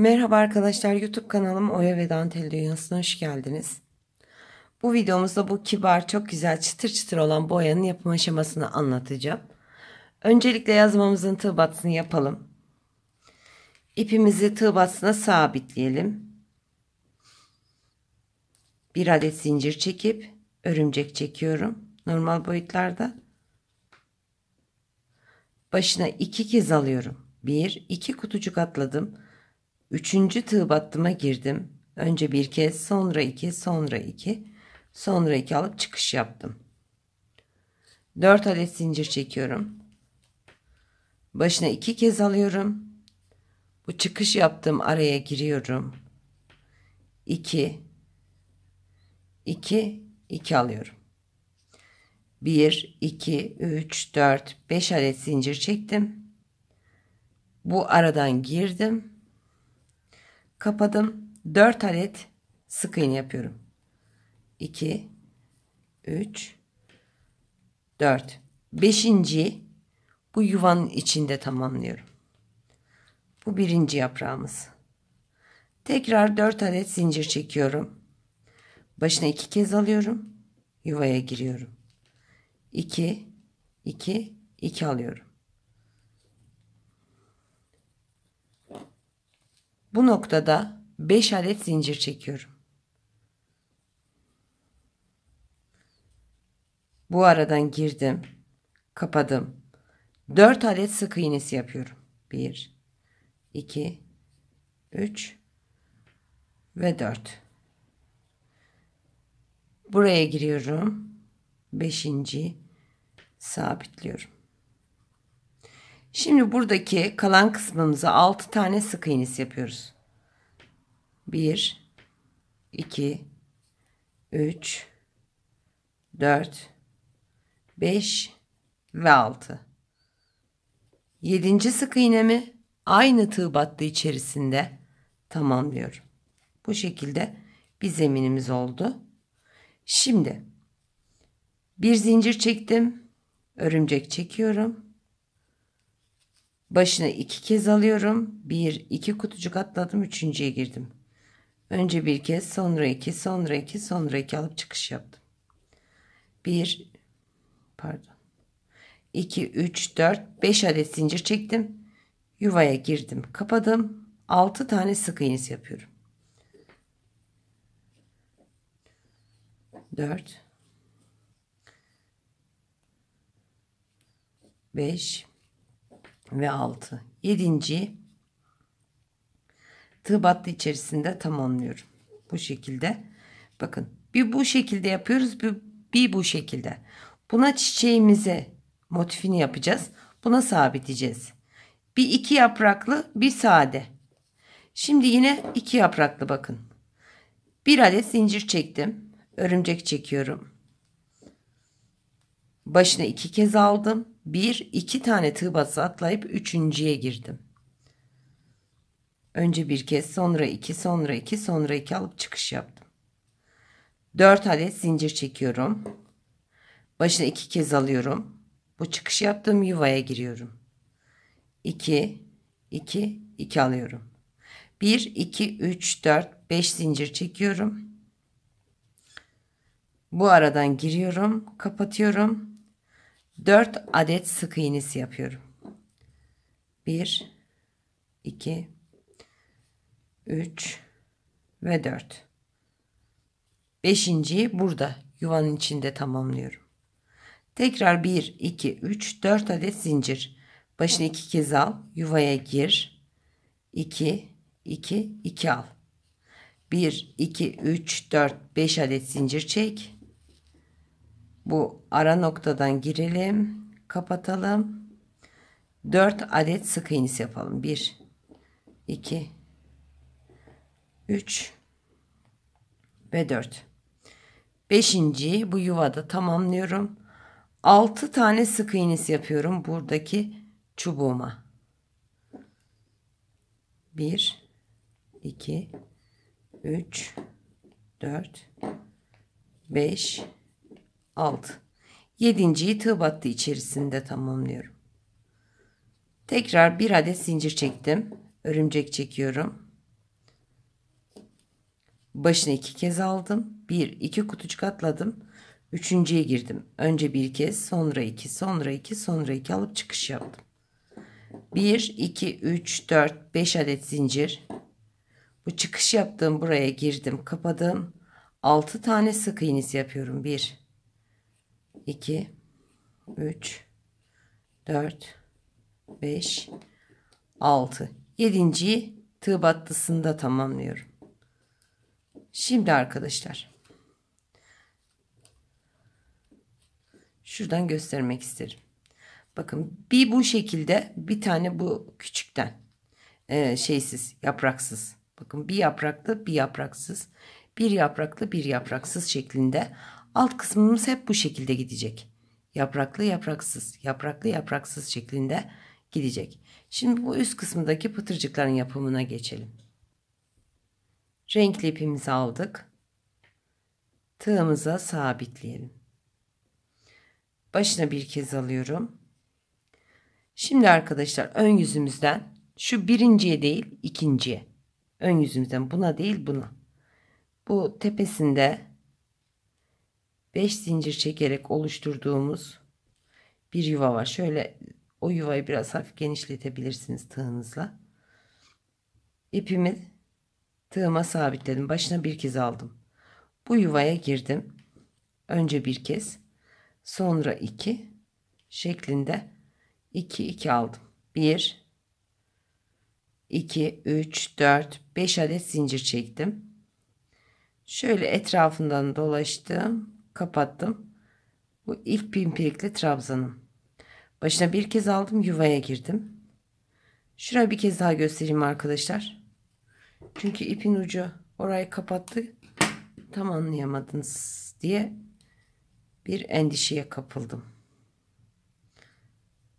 Merhaba arkadaşlar YouTube kanalım Oya ve Dantel Dünyası'na hoş geldiniz. Bu videomuzda bu kibar çok güzel çıtır çıtır olan boyanın yapım aşamasını anlatacağım. Öncelikle yazmamızın tığ batısını yapalım. İpimizi tığ batısına sabitleyelim. Bir adet zincir çekip örümcek çekiyorum. Normal boyutlarda. Başına iki kez alıyorum. Bir, iki kutucuk atladım. Üçüncü tığ battıma girdim. Önce bir kez, sonra iki, sonra iki, sonra iki alıp çıkış yaptım. Dört adet zincir çekiyorum. Başına iki kez alıyorum. Bu çıkış yaptığım araya giriyorum. İki, iki, iki alıyorum. Bir, iki, üç, dört, beş adet zincir çektim. Bu aradan girdim. Kapadım. 4 adet sık iğne yapıyorum. 2 3 4 5. bu yuvanın içinde tamamlıyorum. Bu birinci yaprağımız. Tekrar 4 adet zincir çekiyorum. Başına 2 kez alıyorum. Yuvaya giriyorum. 2 2 2 alıyorum. Bu noktada 5 adet zincir çekiyorum. Bu aradan girdim, kapadım. 4 adet sık iğnesi yapıyorum. 1 2 3 ve 4. Buraya giriyorum. 5. sabitliyorum. Şimdi buradaki kalan kısmımıza 6 tane sık iğnesi yapıyoruz. 1 2 3 4 5 ve 6. 7. sık iğnemi aynı tığ battı içerisinde tamamlıyorum. Bu şekilde bir zeminimiz oldu. Şimdi bir zincir çektim. Örümcek çekiyorum. Başına iki kez alıyorum. Bir, iki kutucuk atladım. Üçüncüye girdim. Önce bir kez, sonra iki, sonra iki, sonra iki alıp çıkış yaptım. Bir, pardon. İki, üç, dört, beş adet zincir çektim. Yuvaya girdim. Kapadım. Altı tane sık iğnesi yapıyorum. Dört, beş ve 6. 7. Tığ battı içerisinde tamamlıyorum. Bu şekilde. Bakın bir bu şekilde yapıyoruz bir, bir bu şekilde. Buna çiçeğimizi motifini yapacağız. Buna sabitleyeceğiz. Bir iki yapraklı bir sade. Şimdi yine iki yapraklı bakın. Bir adet zincir çektim. Örümcek çekiyorum. Başına iki kez aldım bir iki tane tığ bası atlayıp üçüncüye girdim. Önce bir kez sonra iki sonra iki sonra iki alıp çıkış yaptım. Dört adet zincir çekiyorum. Başına iki kez alıyorum. Bu çıkış yaptığım yuvaya giriyorum. İki, iki, iki alıyorum. Bir, iki, üç, dört, beş zincir çekiyorum. Bu aradan giriyorum, kapatıyorum. 4 adet sık iğnesi yapıyorum. 1 2 3 ve 4. Beşinciyi burada yuvanın içinde tamamlıyorum. Tekrar 1 2 3 4 adet zincir. Başını iki kez al, yuvaya gir. 2 2 2 al. 1 2 3 4 5 adet zincir çek bu ara noktadan girelim kapatalım 4 adet sık iğnesi yapalım 1 2 3 ve 4 5. bu yuvada tamamlıyorum 6 tane sık iğnesi yapıyorum buradaki çubuğuma 1 2 3 4 5 6. Yedinciyi tığ battı içerisinde tamamlıyorum. Tekrar bir adet zincir çektim. Örümcek çekiyorum. Başına iki kez aldım. Bir, iki kutucuk atladım. Üçüncüye girdim. Önce bir kez, sonra iki, sonra iki, sonra iki alıp çıkış yaptım. 1, 2, 3, 4, 5 adet zincir. Bu çıkış yaptığım buraya girdim, kapadım. 6 tane sık iğnesi yapıyorum. 1, 2 3 4 5 6 7. tığ battısında tamamlıyorum. Şimdi arkadaşlar şuradan göstermek isterim. Bakın bir bu şekilde bir tane bu küçükten e, şeysiz yapraksız. Bakın bir yapraklı bir yapraksız bir yapraklı bir yapraksız şeklinde Alt kısmımız hep bu şekilde gidecek. Yapraklı yapraksız, yapraklı yapraksız şeklinde gidecek. Şimdi bu üst kısmındaki pıtırcıkların yapımına geçelim. Renkli ipimizi aldık. Tığımıza sabitleyelim. Başına bir kez alıyorum. Şimdi arkadaşlar ön yüzümüzden şu birinciye değil ikinciye. Ön yüzümüzden buna değil buna. Bu tepesinde 5 zincir çekerek oluşturduğumuz bir yuva var. Şöyle o yuvayı biraz hafif genişletebilirsiniz tığınızla. İpimi tığıma sabitledim. Başına bir kez aldım. Bu yuvaya girdim. Önce bir kez, sonra iki şeklinde iki iki aldım. Bir, iki, üç, dört, beş adet zincir çektim. Şöyle etrafından dolaştım kapattım. Bu ilk pimpirikli trabzanım. Başına bir kez aldım yuvaya girdim. Şurayı bir kez daha göstereyim arkadaşlar. Çünkü ipin ucu orayı kapattı. Tam anlayamadınız diye bir endişeye kapıldım.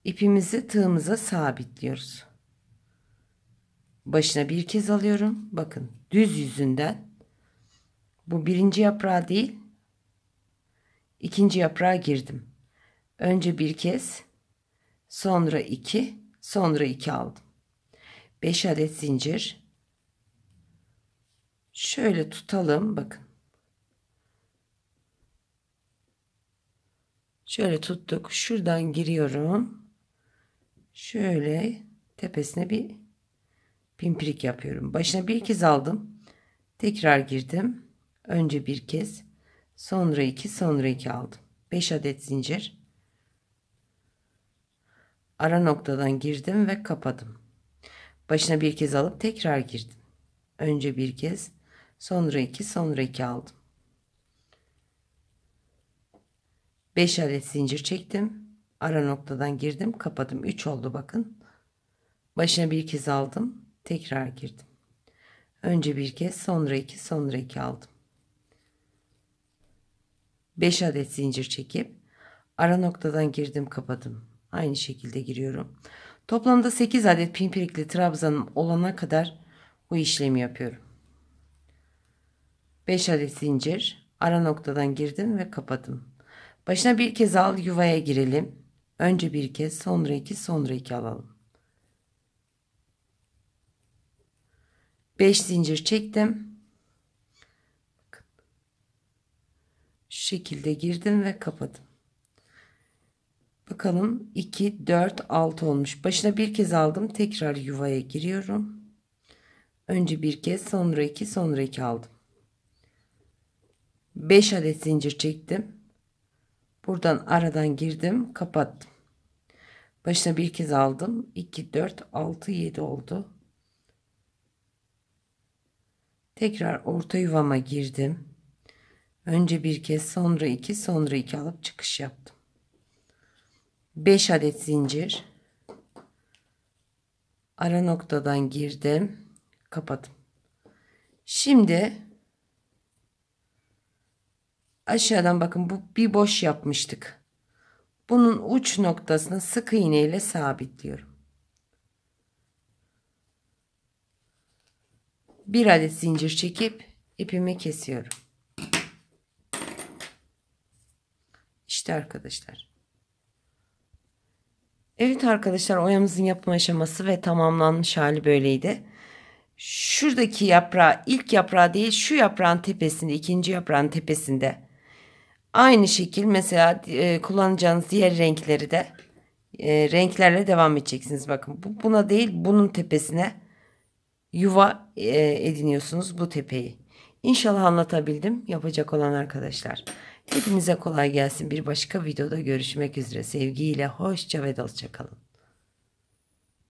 İpimizi tığımıza sabitliyoruz. Başına bir kez alıyorum. Bakın düz yüzünden bu birinci yaprağı değil İkinci yaprağa girdim. Önce bir kez, sonra iki, sonra iki aldım. Beş adet zincir. Şöyle tutalım bakın. Şöyle tuttuk. Şuradan giriyorum. Şöyle tepesine bir pimpirik yapıyorum. Başına bir kez aldım. Tekrar girdim. Önce bir kez. Sonra 2, sonra 2 aldım. 5 adet zincir. Ara noktadan girdim ve kapadım. Başına bir kez alıp tekrar girdim. Önce bir kez, sonra 2, sonra 2 aldım. 5 adet zincir çektim. Ara noktadan girdim, kapadım. 3 oldu bakın. Başına bir kez aldım, tekrar girdim. Önce bir kez, sonra 2, sonra 2 aldım. 5 adet zincir çekip ara noktadan girdim kapadım. Aynı şekilde giriyorum. Toplamda 8 adet pimpirikli trabzanım olana kadar bu işlemi yapıyorum. 5 adet zincir ara noktadan girdim ve kapadım. Başına bir kez al yuvaya girelim. Önce bir kez sonra iki sonra iki alalım. 5 zincir çektim. şekilde girdim ve kapadım. Bakalım 2, 4, 6 olmuş. Başına bir kez aldım. Tekrar yuvaya giriyorum. Önce bir kez sonra iki, sonra iki aldım. 5 adet zincir çektim. Buradan aradan girdim. Kapattım. Başına bir kez aldım. 2, 4, 6, 7 oldu. Tekrar orta yuvama girdim. Önce bir kez sonra iki sonra iki alıp çıkış yaptım. 5 adet zincir. Ara noktadan girdim. Kapadım. Şimdi aşağıdan bakın bu bir boş yapmıştık. Bunun uç noktasını sık iğne ile sabitliyorum. Bir adet zincir çekip ipimi kesiyorum. İşte arkadaşlar. Evet arkadaşlar oyamızın yapma aşaması ve tamamlanmış hali böyleydi. Şuradaki yaprağı ilk yaprağı değil şu yaprağın tepesinde ikinci yaprağın tepesinde aynı şekil mesela e, kullanacağınız diğer renkleri de e, renklerle devam edeceksiniz. Bakın bu, buna değil bunun tepesine yuva e, ediniyorsunuz bu tepeyi. İnşallah anlatabildim yapacak olan arkadaşlar. Hepinize kolay gelsin. Bir başka videoda görüşmek üzere. Sevgiyle, hoşça ve dostça kalın.